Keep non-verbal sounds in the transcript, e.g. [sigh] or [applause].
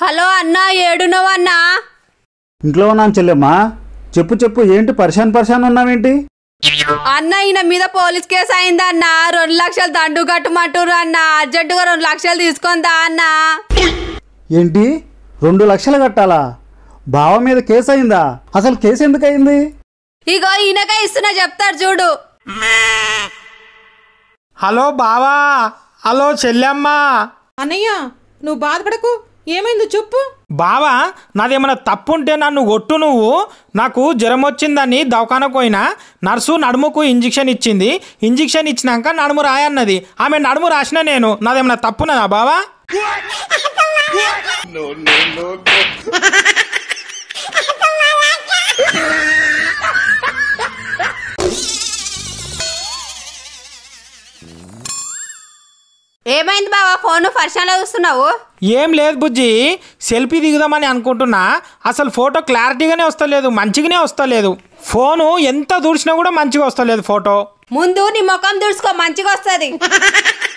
hello అన్నా ఏడునవన్నా ఇంట్లో ఉన్నాను చెల్లెమ్మా చెప్పు చెప్పు ఏంటి పరిశాన్ పరిశాన్ ఉన్నావేంటి అన్న ఈయన మీద పోలీస్ కేసు అయిందన్నా రెండు లక్షలు దండు కట్టుమంటురు అన్న అర్జెంటుగా రెండు లక్షలు తీసుకుందా అన్న ఏంటి రెండు లక్షలు కట్టాలా బావ మీద కేసు అయిందా అసలు కేసు ఎందుకు అయింది ఇగో ఈయనకే ఇస్తున్నా చెప్తారు చూడు హలో బావా హలో చెల్లెమ్మా అన్నయ్య నువ్వు బాధపడకు ఏమైందో చెప్పు బావా నాదేమైనా తప్పుంటే నన్ను ఒట్టు నువ్వు నాకు జ్వరం వచ్చిందని దవాఖానకు పోయినా నర్సు నడుముకు ఇంజెక్షన్ ఇచ్చింది ఇంజక్షన్ ఇచ్చినాక నడుము రాయన్నది ఆమె నడుము రాసిన నేను నాదేమైనా తప్పునదా బావా [laughs] ఏంది బావా ఫోన్ ఫర్షన్లో చూస్తున్నావు ఏం లేదు బుజ్జి సెల్ఫీ దిగుదామని అనుకుంటున్నా అసలు ఫోటో క్లారిటీగానే వస్తలేదు మంచిగానే వస్తలేదు ఫోను ఎంత దూర్చినా కూడా మంచిగా వస్తలేదు ఫోటో ముందు నీ ముఖం దూడ్చుకో మంచిగా వస్తుంది